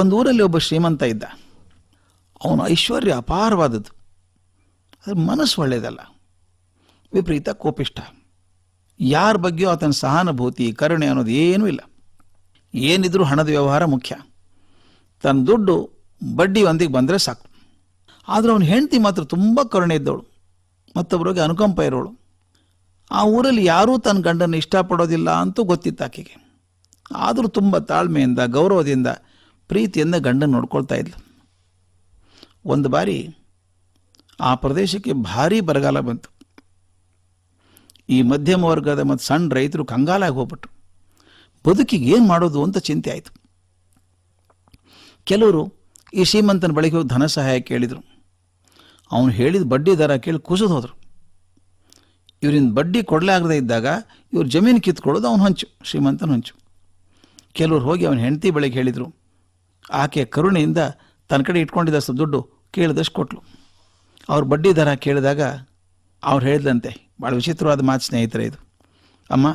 ಒಂದು ಊರಲ್ಲಿ ಒಬ್ಬ ಶ್ರೀಮಂತ ಇದ್ದ ಅವನ ಐಶ್ವರ್ಯ ಅಪಾರವಾದದ್ದು ಅದ್ರ ಮನಸ್ಸು ಒಳ್ಳೆಯದಲ್ಲ ವಿಪರೀತ ಕೋಪಿಷ್ಟ ಯಾರ ಬಗ್ಗೆಯೂ ಆತನ ಸಹಾನುಭೂತಿ ಕರುಣೆ ಅನ್ನೋದು ಏನೂ ಇಲ್ಲ ಏನಿದ್ರೂ ಹಣದ ವ್ಯವಹಾರ ಮುಖ್ಯ ತನ್ನ ದುಡ್ಡು ಬಡ್ಡಿ ಒಂದಿಗೆ ಬಂದರೆ ಸಾಕು ಆದರೂ ಅವನ ಹೆಂಡತಿ ಮಾತ್ರ ತುಂಬ ಕರುಣೆ ಇದ್ದವಳು ಮತ್ತೊಬ್ಬರಿಗೆ ಅನುಕಂಪ ಇರೋಳು ಆ ಊರಲ್ಲಿ ಯಾರೂ ತನ್ನ ಗಂಡನ್ನು ಇಷ್ಟಪಡೋದಿಲ್ಲ ಅಂತೂ ಗೊತ್ತಿತ್ತು ಆಕೆಗೆ ಆದರೂ ತುಂಬ ತಾಳ್ಮೆಯಿಂದ ಗೌರವದಿಂದ ಪ್ರೀತಿಯಿಂದ ಗಂಡನ ನೋಡ್ಕೊಳ್ತಾ ಇದ್ಲು ಒಂದು ಬಾರಿ ಆ ಪ್ರದೇಶಕ್ಕೆ ಭಾರೀ ಬರಗಾಲ ಬಂತು ಈ ಮಧ್ಯಮ ವರ್ಗದ ಮತ್ತು ಸಣ್ಣ ರೈತರು ಕಂಗಾಲಾಗಿ ಹೋಗ್ಬಿಟ್ರು ಬದುಕಿಗೆ ಏನು ಮಾಡೋದು ಅಂತ ಚಿಂತೆ ಆಯಿತು ಕೆಲವರು ಈ ಶ್ರೀಮಂತನ ಬಳಿಗೆ ಹೋಗಿ ಧನ ಸಹಾಯ ಕೇಳಿದರು ಅವನು ಹೇಳಿದ ಬಡ್ಡಿ ದರ ಕೇಳಿ ಕುಸಿದು ಹೋದರು ಇವರಿಂದ ಬಡ್ಡಿ ಕೊಡಲಾಗದೇ ಇದ್ದಾಗ ಇವ್ರು ಜಮೀನು ಕಿತ್ಕೊಳ್ಳೋದು ಅವನು ಹಂಚು ಶ್ರೀಮಂತನ ಹಂಚು ಕೆಲವ್ರು ಹೋಗಿ ಅವನ ಹೆಂಡತಿ ಬಳಿಗೆ ಹೇಳಿದರು ಆಕೆಯ ಕರುಣೆಯಿಂದ ತನ್ನ ಕಡೆ ಇಟ್ಕೊಂಡಿದ್ದ ಸ್ವಲ್ಪ ದುಡ್ಡು ಕೇಳಿದಷ್ಟು ಕೊಟ್ಲು ಅವ್ರ ಬಡ್ಡಿ ದರ ಕೇಳಿದಾಗ ಅವ್ರು ಹೇಳಿದಂತೆ ಭಾಳ ವಿಚಿತ್ರವಾದ ಮಾತು ಸ್ನೇಹಿತರೆ ಇದು ಅಮ್ಮ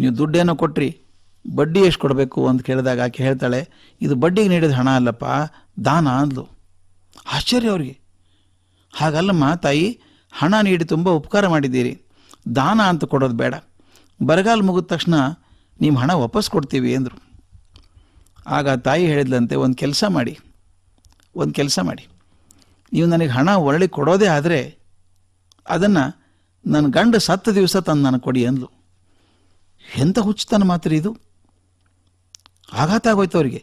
ನೀವು ದುಡ್ಡೇನೋ ಕೊಟ್ರಿ ಬಡ್ಡಿ ಎಷ್ಟು ಕೊಡಬೇಕು ಅಂತ ಕೇಳಿದಾಗ ಆಕೆ ಹೇಳ್ತಾಳೆ ಇದು ಬಡ್ಡಿಗೆ ನೀಡಿದ ಹಣ ಅಲ್ಲಪ್ಪ ದಾನ ಅಂದ್ಲು ಆಶ್ಚರ್ಯ ಅವ್ರಿಗೆ ಹಾಗಲ್ಲಮ್ಮ ತಾಯಿ ಹಣ ನೀಡಿ ತುಂಬ ಉಪಕಾರ ಮಾಡಿದ್ದೀರಿ ದಾನ ಅಂತ ಕೊಡೋದು ಬೇಡ ಬರಗಾಲ ಮುಗಿದ ತಕ್ಷಣ ನಿಮ್ಮ ಹಣ ವಾಪಸ್ ಕೊಡ್ತೀವಿ ಅಂದರು ಆಗ ತಾಯಿ ಹೇಳಿದ್ಲಂತೆ ಒಂದು ಕೆಲಸ ಮಾಡಿ ಒಂದು ಕೆಲಸ ಮಾಡಿ ನೀವು ನನಗೆ ಹಣ ಒಳ್ಳೆ ಕೊಡೋದೇ ಆದರೆ ಅದನ್ನು ನನ್ನ ಗಂಡ ಸತ್ತು ದಿವಸ ತಂದು ನನಗೆ ಕೊಡಿ ಅಂದ್ಲು ಎಂಥ ಹುಚ್ಚುತನ ಮಾತ್ರ ಇದು ಆಘಾತ ಆಗೋಯ್ತು ಅವರಿಗೆ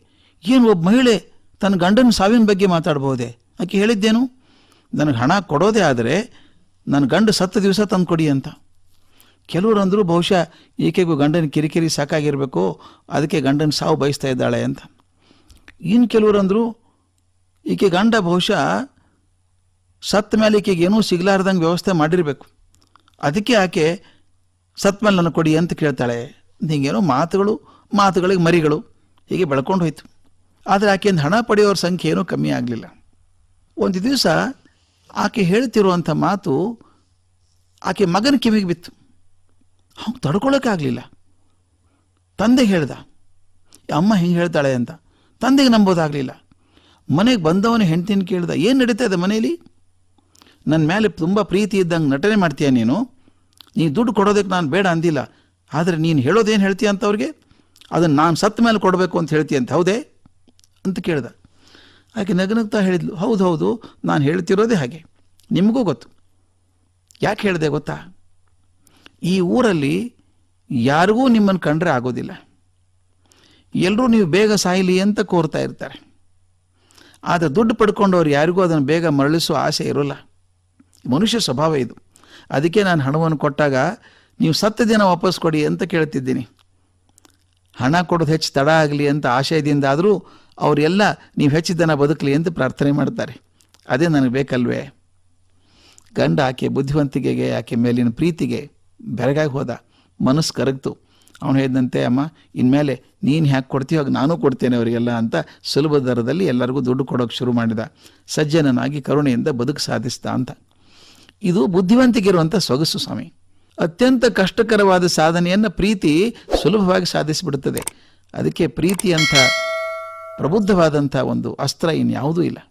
ಏನು ಒಬ್ಬ ಮಹಿಳೆ ತನ್ನ ಗಂಡನ ಸಾವಿನ ಬಗ್ಗೆ ಮಾತಾಡ್ಬೋದೆ ಆಕೆ ಹೇಳಿದ್ದೇನು ನನಗೆ ಹಣ ಕೊಡೋದೇ ಆದರೆ ನನ್ನ ಗಂಡ ಸತ್ತು ದಿವಸ ತಂದು ಕೊಡಿ ಅಂತ ಕೆಲವರು ಅಂದರು ಬಹುಶಃ ಈಕೆಗೂ ಗಂಡನ ಕಿರಿಕಿರಿ ಸಾಕಾಗಿರಬೇಕು ಅದಕ್ಕೆ ಗಂಡನ ಸಾವು ಬಯಸ್ತಾ ಇದ್ದಾಳೆ ಅಂತ ಇನ್ನು ಕೆಲವರು ಅಂದರು ಈಕೆ ಗಂಡ ಬಹುಶಃ ಸತ್ ಮೇಲೆ ಈಕೆಗೆ ಏನೂ ಸಿಗಲಾರ್ದಂಗೆ ವ್ಯವಸ್ಥೆ ಮಾಡಿರಬೇಕು ಅದಕ್ಕೆ ಆಕೆ ಸತ್ ಮೇಲೆ ಕೊಡಿ ಅಂತ ಕೇಳ್ತಾಳೆ ನಿಂಗೇನೋ ಮಾತುಗಳು ಮಾತುಗಳಿಗೆ ಮರಿಗಳು ಹೀಗೆ ಬೆಳ್ಕೊಂಡು ಹೋಯಿತು ಆದರೆ ಆಕೆಯಿಂದ ಹಣ ಪಡೆಯೋರ ಸಂಖ್ಯೆ ಏನೂ ಕಮ್ಮಿ ಆಗಲಿಲ್ಲ ಒಂದು ದಿವಸ ಆಕೆ ಹೇಳ್ತಿರುವಂಥ ಮಾತು ಆಕೆ ಮಗನ ಕಿವಿಗೆ ಬಿತ್ತು ಅವ್ನು ತಡ್ಕೊಳ್ಳೋಕ್ಕಾಗಲಿಲ್ಲ ತಂದೆಗೆ ಹೇಳ್ದ ಅಮ್ಮ ಹಿಂಗೆ ಹೇಳ್ತಾಳೆ ಅಂತ ತಂದೆಗೆ ನಂಬೋದಾಗಲಿಲ್ಲ ಮನೆಗೆ ಬಂದವನು ಹೆಂಡ್ತೀನಿ ಕೇಳ್ದ ಏನು ನಡೀತಾ ಇದೆ ಮನೇಲಿ ನನ್ನ ಮೇಲೆ ತುಂಬ ಪ್ರೀತಿ ಇದ್ದಂಗೆ ನಟನೆ ಮಾಡ್ತೀಯ ನೀನು ನೀ ದುಡ್ಡು ಕೊಡೋದಕ್ಕೆ ನಾನು ಬೇಡ ಅಂದಿಲ್ಲ ಆದರೆ ನೀನು ಹೇಳೋದೇನು ಹೇಳ್ತೀಯ ಅಂತ ಅವ್ರಿಗೆ ಅದನ್ನು ನಾನು ಸತ್ತ ಮೇಲೆ ಕೊಡಬೇಕು ಅಂತ ಹೇಳ್ತೀಯ ಅಂತ ಹೌದೇ ಅಂತ ಕೇಳ್ದ ಆಕೆ ನಗನಗ್ತಾ ಹೇಳಿದ್ಲು ಹೌದು ಹೌದು ನಾನು ಹೇಳ್ತಿರೋದೇ ಹಾಗೆ ನಿಮಗೂ ಗೊತ್ತು ಯಾಕೆ ಹೇಳಿದೆ ಗೊತ್ತಾ ಈ ಊರಲ್ಲಿ ಯಾರಿಗೂ ನಿಮ್ಮನ್ನು ಕಂಡ್ರೆ ಆಗೋದಿಲ್ಲ ಎಲ್ಲರೂ ನೀವು ಬೇಗ ಸಾಯಲಿ ಅಂತ ಕೋರ್ತಾ ಇರ್ತಾರೆ ಆದರೆ ದುಡ್ಡು ಅವ್ರು ಯಾರಿಗೂ ಅದನ್ನು ಬೇಗ ಮರಳಿಸುವ ಆಸೆ ಇರೋಲ್ಲ ಮನುಷ್ಯ ಸ್ವಭಾವ ಇದು ಅದಕ್ಕೆ ನಾನು ಹಣವನ್ನು ಕೊಟ್ಟಾಗ ನೀವು ಸತ್ತ ದಿನ ವಾಪಸ್ ಕೊಡಿ ಅಂತ ಕೇಳ್ತಿದ್ದೀನಿ ಹಣ ಕೊಡೋದು ಹೆಚ್ಚು ತಡ ಆಗಲಿ ಅಂತ ಆಶಯದಿಂದ ಆದರೂ ಅವರೆಲ್ಲ ನೀವು ಹೆಚ್ಚು ದಿನ ಬದುಕಲಿ ಅಂತ ಪ್ರಾರ್ಥನೆ ಮಾಡ್ತಾರೆ ಅದೇ ನನಗೆ ಬೇಕಲ್ವೇ ಗಂಡ ಆಕೆ ಬುದ್ಧಿವಂತಿಕೆಗೆ ಆಕೆ ಮೇಲಿನ ಪ್ರೀತಿಗೆ ಬೆರಗಾಗಿ ಹೋದ ಮನಸ್ಸು ಕರಗ್ತು ಅವನು ಹೇಳಿದಂತೆ ಅಮ್ಮ ಇನ್ಮೇಲೆ ನೀನು ಹ್ಯಾಕೆ ಕೊಡ್ತೀವಾಗ ನಾನು ಕೊಡ್ತೇನೆ ಅವರಿಗೆಲ್ಲ ಅಂತ ಸುಲಭ ದರದಲ್ಲಿ ಎಲ್ಲರಿಗೂ ದುಡ್ಡು ಕೊಡೋಕ್ಕೆ ಶುರು ಮಾಡಿದ ಸಜ್ಜನನಾಗಿ ಕರುಣೆಯಿಂದ ಬದುಕು ಸಾಧಿಸ್ದ ಅಂತ ಇದು ಬುದ್ಧಿವಂತಿಗಿರುವಂಥ ಸೊಗಸು ಸ್ವಾಮಿ ಅತ್ಯಂತ ಕಷ್ಟಕರವಾದ ಸಾಧನೆಯನ್ನು ಪ್ರೀತಿ ಸುಲಭವಾಗಿ ಸಾಧಿಸಿಬಿಡುತ್ತದೆ ಅದಕ್ಕೆ ಪ್ರೀತಿಯಂಥ ಪ್ರಬುದ್ಧವಾದಂಥ ಒಂದು ಅಸ್ತ್ರ ಇನ್ಯಾವುದೂ ಇಲ್ಲ